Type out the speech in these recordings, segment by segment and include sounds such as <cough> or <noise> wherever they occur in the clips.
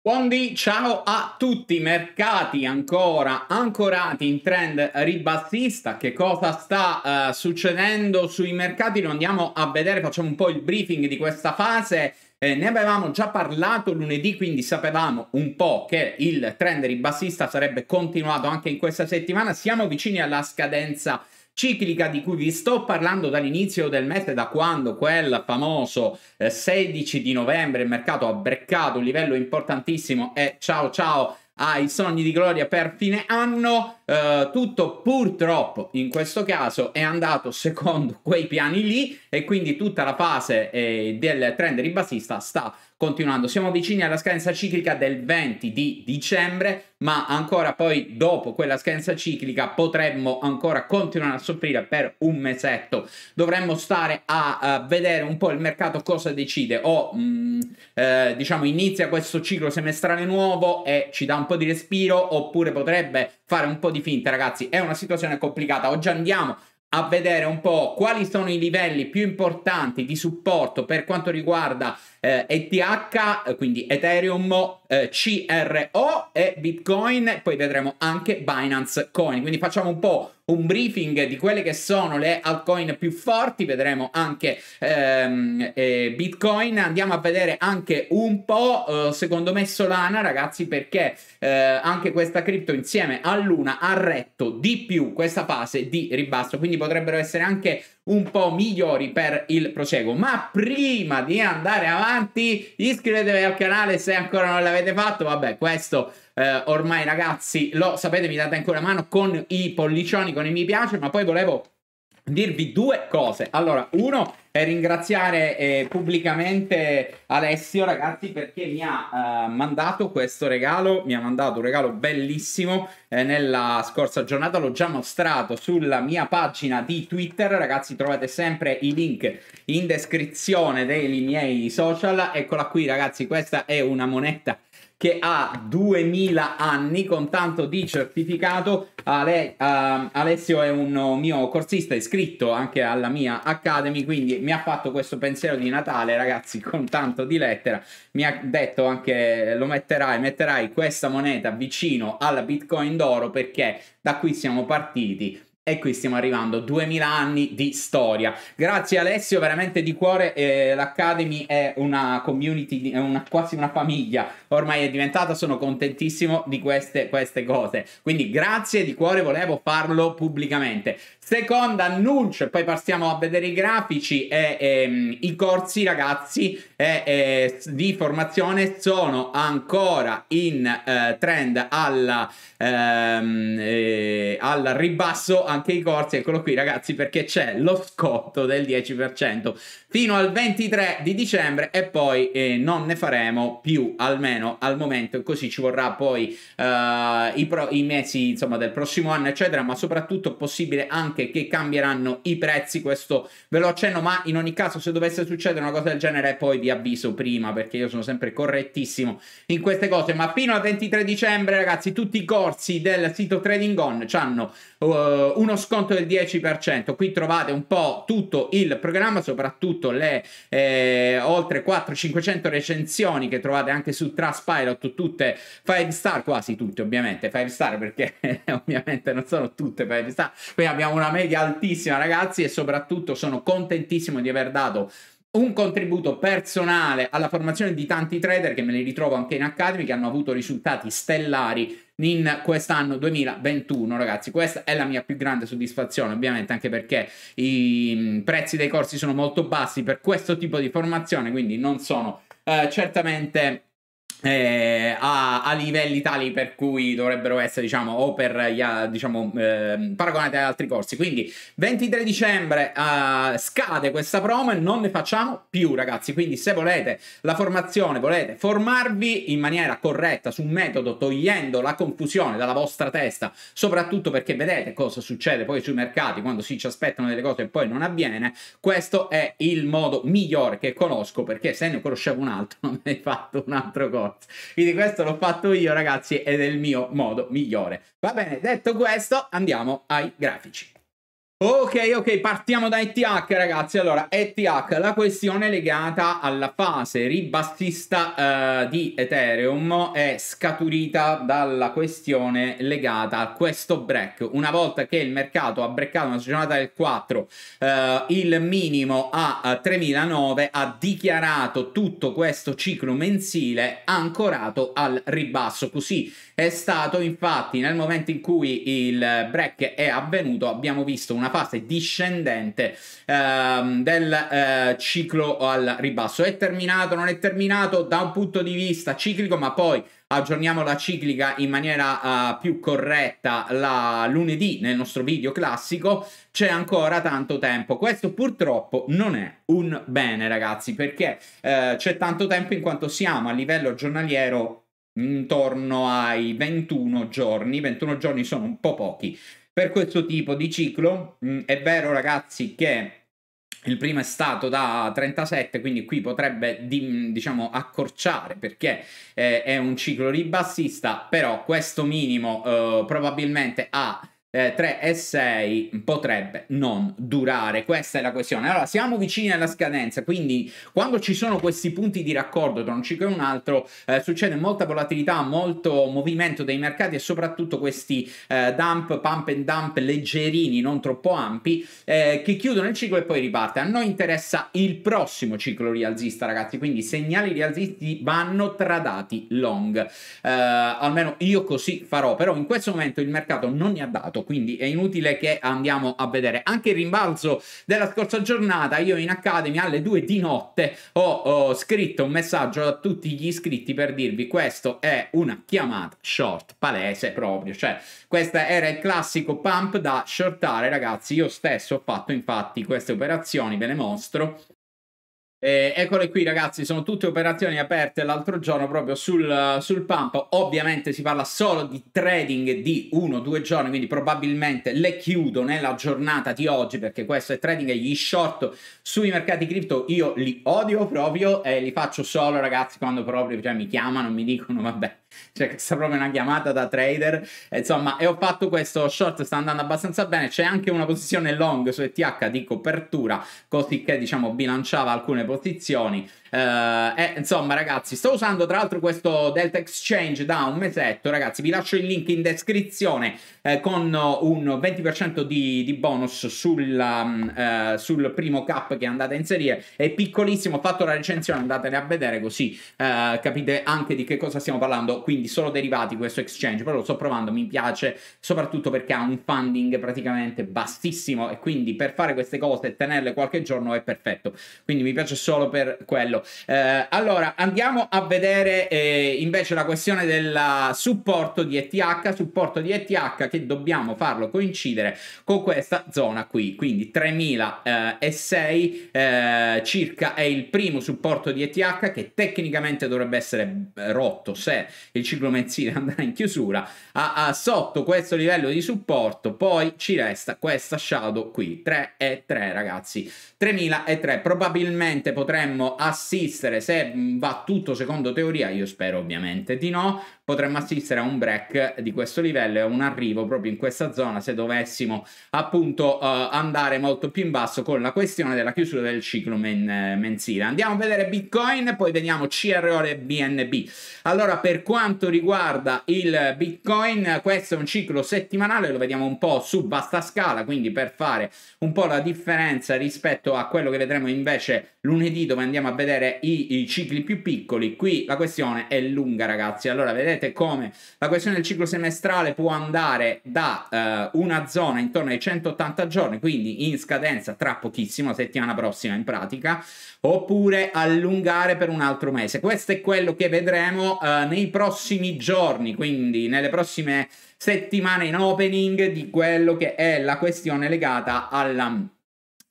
Buondì, ciao a tutti, mercati ancora ancorati in trend ribassista, che cosa sta uh, succedendo sui mercati? Lo andiamo a vedere, facciamo un po' il briefing di questa fase, eh, ne avevamo già parlato lunedì, quindi sapevamo un po' che il trend ribassista sarebbe continuato anche in questa settimana, siamo vicini alla scadenza ciclica di cui vi sto parlando dall'inizio del mese, da quando quel famoso 16 eh, di novembre il mercato ha breccato un livello importantissimo e ciao ciao ai sogni di gloria per fine anno, eh, tutto purtroppo in questo caso è andato secondo quei piani lì e quindi tutta la fase eh, del trend ribasista sta continuando. Siamo vicini alla scadenza ciclica del 20 di dicembre, ma ancora poi dopo quella scadenza ciclica potremmo ancora continuare a soffrire per un mesetto. Dovremmo stare a, a vedere un po' il mercato cosa decide o mh, mm, eh, diciamo inizia questo ciclo semestrale nuovo e ci dà un po' di respiro oppure potrebbe fare un po' di finta, ragazzi. È una situazione complicata. Oggi andiamo a vedere un po' quali sono i livelli più importanti di supporto per quanto riguarda eh, ETH, eh, quindi Ethereum, eh, CRO e Bitcoin, poi vedremo anche Binance Coin. Quindi facciamo un po' un briefing di quelle che sono le altcoin più forti, vedremo anche ehm, eh, Bitcoin, andiamo a vedere anche un po' eh, secondo me Solana ragazzi perché eh, anche questa cripto insieme a Luna ha retto di più questa fase di ribasso, quindi potrebbero essere anche un po' migliori per il proseguo. Ma prima di andare avanti, iscrivetevi al canale se ancora non l'avete fatto. Vabbè, questo eh, ormai ragazzi lo sapete mi date ancora mano con i pollicioni, con i mi piace, ma poi volevo dirvi due cose. Allora, uno è ringraziare eh, pubblicamente Alessio, ragazzi, perché mi ha eh, mandato questo regalo, mi ha mandato un regalo bellissimo eh, nella scorsa giornata, l'ho già mostrato sulla mia pagina di Twitter, ragazzi, trovate sempre i link in descrizione dei miei social. Eccola qui, ragazzi, questa è una moneta che ha 2000 anni con tanto di certificato. Ale, uh, Alessio è un uh, mio corsista iscritto anche alla mia Academy, quindi mi ha fatto questo pensiero di Natale, ragazzi, con tanto di lettera. Mi ha detto anche lo metterai, metterai questa moneta vicino alla Bitcoin d'oro perché da qui siamo partiti e qui stiamo arrivando, 2000 anni di storia. Grazie Alessio, veramente di cuore, eh, l'Academy è una community, è una, quasi una famiglia ormai è diventata, sono contentissimo di queste, queste cose. Quindi grazie di cuore, volevo farlo pubblicamente. Secondo annuncio, poi passiamo a vedere i grafici, è, è, ehm, i corsi ragazzi è, di formazione sono ancora in eh, trend alla, ehm, eh, al ribasso, anche i corsi, eccolo qui ragazzi, perché c'è lo scotto del 10% fino al 23 di dicembre e poi eh, non ne faremo più almeno al momento così ci vorrà poi eh, i, pro, i, mesi insomma del prossimo anno eccetera ma soprattutto è possibile anche che cambieranno i prezzi questo ve lo accenno ma in ogni caso se dovesse succedere una cosa del genere poi vi avviso prima perché io sono sempre correttissimo in queste cose ma fino al 23 dicembre ragazzi tutti i corsi del sito Trading On ci hanno uh, uno sconto del 10%. Qui trovate un po' tutto il programma, soprattutto le eh, oltre 400-500 recensioni che trovate anche su Trustpilot, tutte 5 star, quasi tutte ovviamente, 5 star perché <laughs> ovviamente non sono tutte 5 star, qui abbiamo una media altissima ragazzi e soprattutto sono contentissimo di aver dato un contributo personale alla formazione di tanti trader che me li ritrovo anche in Academy che hanno avuto risultati stellari in quest'anno 2021 ragazzi questa è la mia più grande soddisfazione ovviamente anche perché i mm, prezzi dei corsi sono molto bassi per questo tipo di formazione quindi non sono eh, certamente eh, a, a, livelli tali per cui dovrebbero essere diciamo o per diciamo eh, paragonati ad altri corsi quindi 23 dicembre eh, scade questa promo e non ne facciamo più ragazzi quindi se volete la formazione volete formarvi in maniera corretta su un metodo togliendo la confusione dalla vostra testa soprattutto perché vedete cosa succede poi sui mercati quando si ci aspettano delle cose e poi non avviene questo è il modo migliore che conosco perché se ne conoscevo un altro non <laughs> avrei fatto un altro corso shot. Quindi questo l'ho fatto io ragazzi ed è il mio modo migliore. Va bene, detto questo andiamo ai grafici. Ok, ok, partiamo da ETH ragazzi. Allora, ETH, la questione legata alla fase ribassista eh, di Ethereum è scaturita dalla questione legata a questo break. Una volta che il mercato ha breccato una giornata del 4, eh, il minimo a 3009 eh, ha dichiarato tutto questo ciclo mensile ancorato al ribasso. Così è stato infatti nel momento in cui il break è avvenuto abbiamo visto una una fase discendente ehm, del eh, ciclo al ribasso. È terminato, non è terminato da un punto di vista ciclico, ma poi aggiorniamo la ciclica in maniera uh, più corretta la lunedì nel nostro video classico, c'è ancora tanto tempo. Questo purtroppo non è un bene, ragazzi, perché uh, c'è tanto tempo in quanto siamo a livello giornaliero intorno ai 21 giorni, 21 giorni sono un po' pochi, per questo tipo di ciclo. Mm, è vero ragazzi che il primo è stato da 37, quindi qui potrebbe diciamo accorciare perché eh, è un ciclo ribassista, però questo minimo eh, probabilmente ha 3 eh, e 6 potrebbe non durare. Questa è la questione. Allora, siamo vicini alla scadenza, quindi quando ci sono questi punti di raccordo tra un ciclo e un altro, eh, succede molta volatilità, molto movimento dei mercati e soprattutto questi eh, dump, pump and dump leggerini, non troppo ampi, eh, che chiudono il ciclo e poi riparte. A noi interessa il prossimo ciclo rialzista, ragazzi, quindi segnali rialzisti vanno tradati long. Eh, almeno io così farò, però in questo momento il mercato non ne ha dato tanto, quindi è inutile che andiamo a vedere. Anche il rimbalzo della scorsa giornata, io in Academy alle 2 di notte ho, ho scritto un messaggio a tutti gli iscritti per dirvi questo è una chiamata short, palese proprio, cioè questo era il classico pump da shortare ragazzi, io stesso ho fatto infatti queste operazioni, ve le mostro, eh, eccole qui ragazzi, sono tutte operazioni aperte l'altro giorno proprio sul, sul, pump, ovviamente si parla solo di trading di uno o due giorni, quindi probabilmente le chiudo nella giornata di oggi perché questo è trading e gli short sui mercati cripto io li odio proprio e li faccio solo ragazzi quando proprio cioè, mi chiamano, e mi dicono vabbè cioè questa è proprio una chiamata da trader, insomma, e ho fatto questo short, sta andando abbastanza bene, c'è anche una posizione long su ETH di copertura, così che diciamo bilanciava alcune posizioni, Uh, e insomma, ragazzi, sto usando tra l'altro questo Delta Exchange da un mesetto. Ragazzi, vi lascio il link in descrizione eh, con un 20% di, di bonus sul, um, mm, eh, sul primo cap che andate a inserire. È piccolissimo, ho fatto la recensione, andatene a vedere così eh, capite anche di che cosa stiamo parlando quindi solo derivati questo exchange, però lo sto provando, mi piace, soprattutto perché ha un funding praticamente bassissimo e quindi per fare queste cose e tenerle qualche giorno è perfetto, quindi mi piace solo per quello. Eh, allora, andiamo a vedere eh, invece la questione del supporto di ETH, supporto di ETH che dobbiamo farlo coincidere con questa zona qui, quindi 3006 eh, circa è il primo supporto di ETH che tecnicamente dovrebbe essere eh, rotto se il ciclo mensile andrà in chiusura, a, a, sotto questo livello di supporto poi ci resta questa shadow qui, 3 e 3 ragazzi, 3003, probabilmente potremmo assistere se va tutto secondo teoria, io spero ovviamente di no, potremmo assistere a un break di questo livello e a un arrivo proprio in questa zona se dovessimo appunto uh, andare molto più in basso con la questione della chiusura del ciclo men mensile. Andiamo a vedere Bitcoin, e poi vediamo CRO e BNB. Allora, per quanto riguarda il Bitcoin, questo è un ciclo settimanale, lo vediamo un po' su vasta scala, quindi per fare un po' la differenza rispetto a quello che vedremo invece lunedì dove andiamo a vedere i, i cicli più piccoli, qui la questione è lunga ragazzi. Allora, vedete vedrete come la questione del ciclo semestrale può andare da uh, una zona intorno ai 180 giorni, quindi in scadenza tra pochissimo, settimana prossima in pratica, oppure allungare per un altro mese. Questo è quello che vedremo uh, nei prossimi giorni, quindi nelle prossime settimane in opening di quello che è la questione legata alla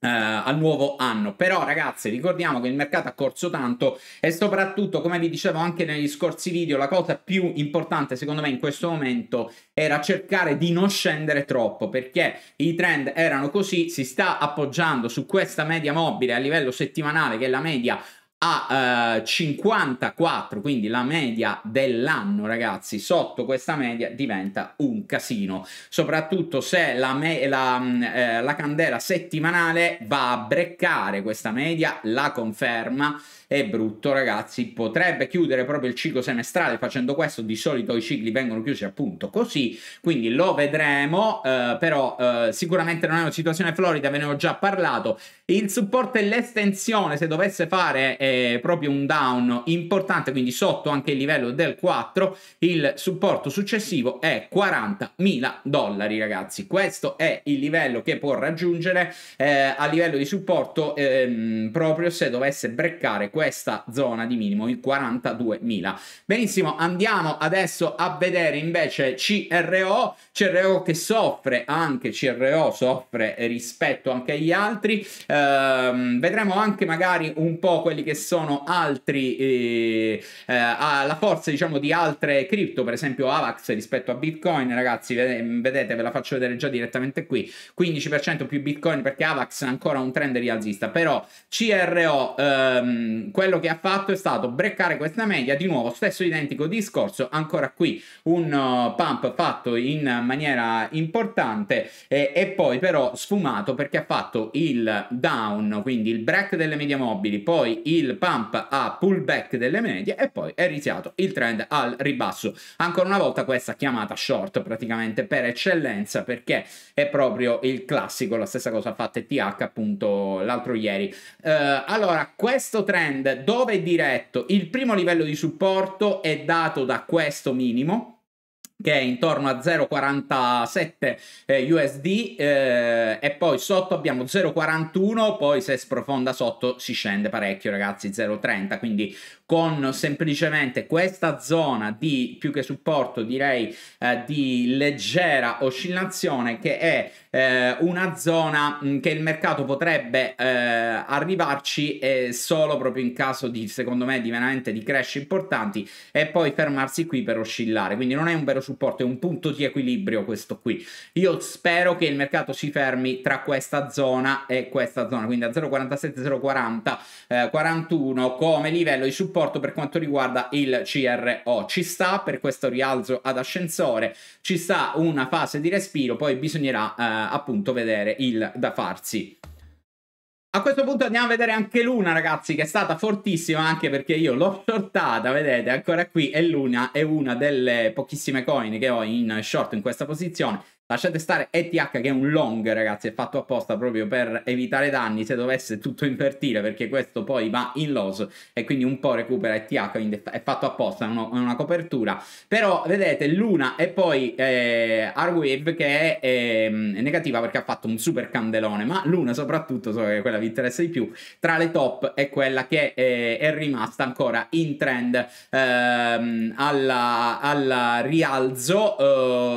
eh, al nuovo anno. Però ragazzi, ricordiamo che il mercato ha corso tanto e soprattutto, come vi dicevo anche negli scorsi video, la cosa più importante secondo me in questo momento era cercare di non scendere troppo perché i trend erano così, si sta appoggiando su questa media mobile a livello settimanale che è la media a eh, 54, quindi la media dell'anno, ragazzi, sotto questa media diventa un casino, soprattutto se la, la, mm, eh, la candela settimanale va a breccare questa media, la conferma è brutto ragazzi, potrebbe chiudere proprio il ciclo semestrale facendo questo, di solito i cicli vengono chiusi appunto così, quindi lo vedremo, eh, però eh, sicuramente non è una situazione florida, ve ne ho già parlato, il supporto e l'estensione se dovesse fare eh, proprio un down importante, quindi sotto anche il livello del 4, il supporto successivo è 40.000 dollari ragazzi, questo è il livello che può raggiungere eh, a livello di supporto ehm, proprio se dovesse breccare questa zona di minimo in 42.000. Benissimo, andiamo adesso a vedere invece CRO, CRO che soffre anche, CRO soffre rispetto anche agli altri, ehm, vedremo anche magari un po' quelli che sono altri, eh, eh, alla forza diciamo di altre cripto, per esempio Avax rispetto a Bitcoin, ragazzi vedete ve la faccio vedere già direttamente qui, 15% più Bitcoin perché Avax ancora un trend rialzista, però CRO ehm, quello che ha fatto è stato breccare questa media, di nuovo stesso identico discorso, ancora qui un uh, pump fatto in maniera importante eh, e poi però sfumato perché ha fatto il down, quindi il break delle medie mobili, poi il pump a pullback delle medie e poi è iniziato il trend al ribasso. Ancora una volta questa chiamata short praticamente per eccellenza perché è proprio il classico, la stessa cosa fatta TH appunto l'altro ieri. Uh, allora, questo trend brand dove è diretto il primo livello di supporto è dato da questo minimo che è intorno a 0,47 eh, USD eh, e poi sotto abbiamo 0,41 poi se sprofonda sotto si scende parecchio ragazzi 0,30 quindi con semplicemente questa zona di più che supporto direi eh, di leggera oscillazione che è eh, una zona mm, che il mercato potrebbe eh, arrivarci eh, solo proprio in caso di, secondo me, di veramente di crash importanti e poi fermarsi qui per oscillare. Quindi non è un vero supporto, è un punto di equilibrio questo qui. Io spero che il mercato si fermi tra questa zona e questa zona, quindi a 0,47, 0,40, 41 come livello di supporto per quanto riguarda il CRO. Ci sta per questo rialzo ad ascensore, ci sta una fase di respiro, poi bisognerà eh, appunto vedere il da farsi. A questo punto andiamo a vedere anche Luna, ragazzi, che è stata fortissima anche perché io l'ho shortata, vedete, ancora qui, e Luna è una delle pochissime coin che ho in short in questa posizione. Lasciate stare ETH che è un long ragazzi, è fatto apposta proprio per evitare danni se dovesse tutto invertire perché questo poi va in loss e quindi un po' recupera ETH, quindi è fatto apposta, è una copertura. Però vedete Luna e poi eh, R-Wave che è, eh, negativa perché ha fatto un super candelone, ma Luna soprattutto, so che è quella vi interessa di più, tra le top è quella che eh, è rimasta ancora in trend ehm, alla, rialzo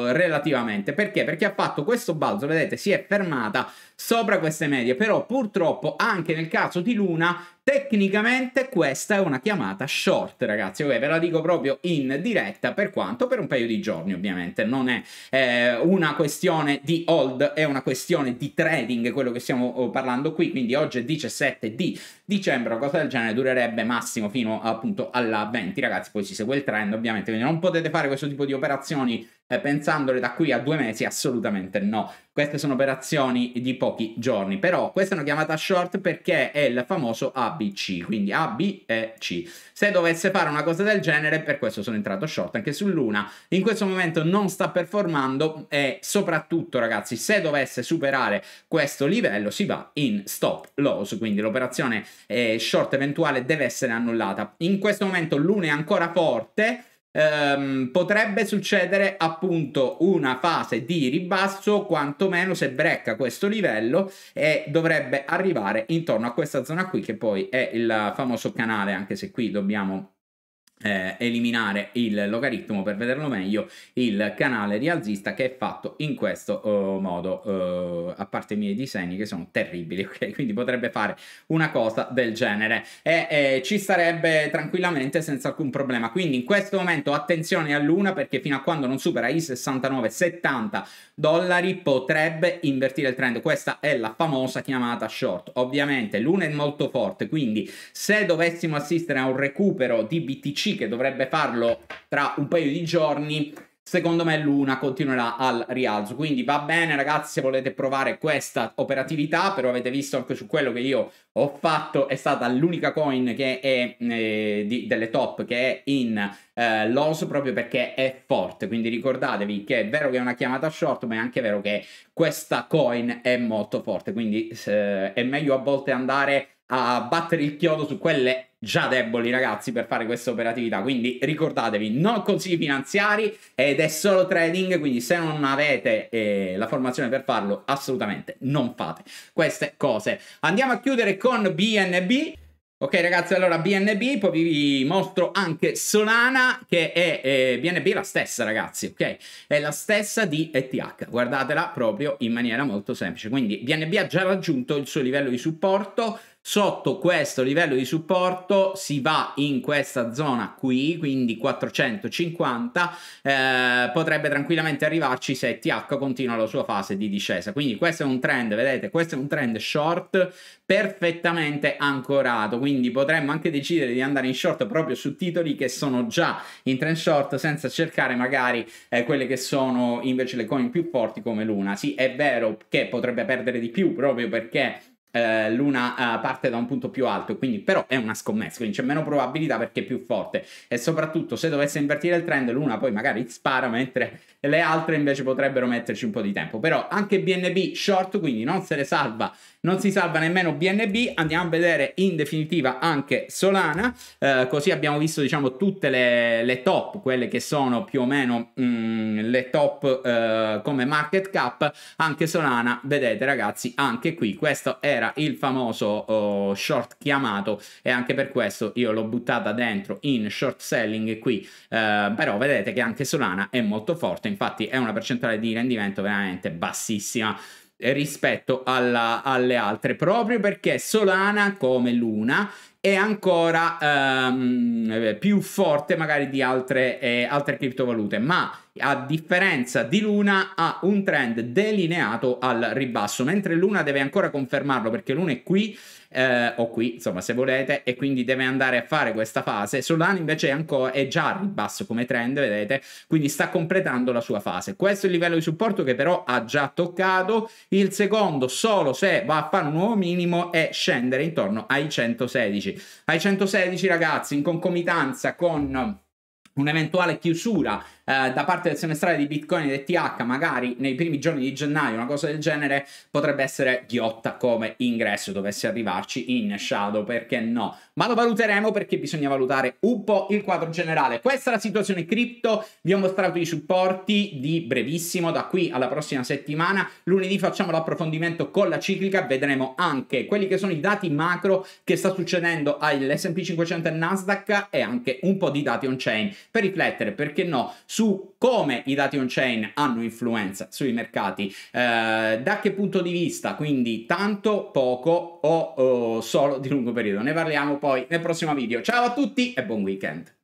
eh, relativamente perché perché? Perché ha fatto questo balzo, vedete, si è fermata sopra queste medie, però purtroppo anche nel caso di Luna tecnicamente questa è una chiamata short ragazzi, ok ve la dico proprio in diretta per quanto per un paio di giorni ovviamente, non è eh, una questione di hold, è una questione di trading quello che stiamo oh, parlando qui, quindi oggi è 17 di dicembre, una cosa del genere durerebbe massimo fino appunto alla 20 ragazzi, poi si segue il trend ovviamente, quindi non potete fare questo tipo di operazioni eh, pensandole da qui a due mesi, assolutamente no. Queste sono operazioni di pochi giorni, però questa è una chiamata short perché è il famoso ABC, quindi ABC. Se dovesse fare una cosa del genere, per questo sono entrato short anche su Luna, in questo momento non sta performando e soprattutto ragazzi, se dovesse superare questo livello si va in stop loss, quindi l'operazione eh, short eventuale deve essere annullata. In questo momento Luna è ancora forte, ehm, potrebbe succedere appunto una fase di ribasso quantomeno se brecca questo livello e dovrebbe arrivare intorno a questa zona qui che poi è il famoso canale anche se qui dobbiamo eh, eliminare il logaritmo per vederlo meglio il canale rialzista che è fatto in questo uh, modo uh, a parte i miei disegni che sono terribili <laughs> ok quindi potrebbe fare una cosa del genere e eh, ci starebbe tranquillamente senza alcun problema quindi in questo momento attenzione a Luna perché fino a quando non supera i 69,70 dollari potrebbe invertire il trend questa è la famosa chiamata short ovviamente Luna è molto forte quindi se dovessimo assistere a un recupero di BTC che dovrebbe farlo tra un paio di giorni, secondo me l'una continuerà al rialzo. Quindi va bene ragazzi se volete provare questa operatività, però avete visto anche su quello che io ho fatto, è stata l'unica coin che è eh, di, delle top che è in eh, loss proprio perché è forte. Quindi ricordatevi che è vero che è una chiamata short, ma è anche vero che questa coin è molto forte, quindi eh, è meglio a volte andare a battere il chiodo su quelle già deboli ragazzi per fare questa operatività quindi ricordatevi non consigli finanziari ed è solo trading quindi se non avete eh, la formazione per farlo assolutamente non fate queste cose andiamo a chiudere con BNB Ok ragazzi, allora BNB, poi vi mostro anche Solana che è eh, BNB la stessa ragazzi, ok? È la stessa di ETH, guardatela proprio in maniera molto semplice. Quindi BNB ha già raggiunto il suo livello di supporto, Sotto questo livello di supporto si va in questa zona qui, quindi 450, eh, potrebbe tranquillamente arrivarci se TH continua la sua fase di discesa. Quindi questo è un trend, vedete, questo è un trend short perfettamente ancorato, quindi potremmo anche decidere di andare in short proprio su titoli che sono già in trend short senza cercare magari eh, quelle che sono invece le coin più forti come Luna. Sì, è vero che potrebbe perdere di più proprio perché eh, l'una eh, parte da un punto più alto, quindi però è una scommessa, quindi c'è meno probabilità perché è più forte e soprattutto se dovesse invertire il trend l'una poi magari spara mentre le altre invece potrebbero metterci un po' di tempo, però anche BNB short quindi non se ne salva non si salva nemmeno BNB, andiamo a vedere in definitiva anche Solana, eh, così abbiamo visto diciamo tutte le, le, top, quelle che sono più o meno mh, mm, le top eh, come market cap, anche Solana, vedete ragazzi, anche qui questo era il famoso oh, short chiamato e anche per questo io l'ho buttata dentro in short selling qui, eh, però vedete che anche Solana è molto forte, infatti è una percentuale di rendimento veramente bassissima rispetto alla, alle altre, proprio perché Solana, come Luna, è ancora ehm, più forte magari di altre, eh, altre criptovalute, ma a differenza di Luna ha un trend delineato al ribasso, mentre Luna deve ancora confermarlo perché Luna è qui eh, o qui, insomma, se volete, e quindi deve andare a fare questa fase. Solana invece è, ancora, è già al ribasso come trend, vedete, quindi sta completando la sua fase. Questo è il livello di supporto che però ha già toccato, il secondo solo se va a fare un nuovo minimo è scendere intorno ai 116. Ai 116 ragazzi, in concomitanza con un'eventuale chiusura eh, da parte del semestrale di Bitcoin e TH, magari nei primi giorni di gennaio, una cosa del genere, potrebbe essere ghiotta come ingresso, dovesse arrivarci in shadow, perché no? Ma lo valuteremo perché bisogna valutare un po' il quadro generale. Questa è la situazione cripto, vi ho mostrato i supporti di brevissimo, da qui alla prossima settimana. Lunedì facciamo l'approfondimento con la ciclica, vedremo anche quelli che sono i dati macro che sta succedendo all'S&P 500 e Nasdaq e anche un po' di dati on-chain per riflettere, perché no, su come i dati on-chain hanno influenza sui mercati, eh, da che punto di vista, quindi tanto, poco o, o oh, solo di lungo periodo. Ne parliamo poi nel prossimo video. Ciao a tutti e buon weekend!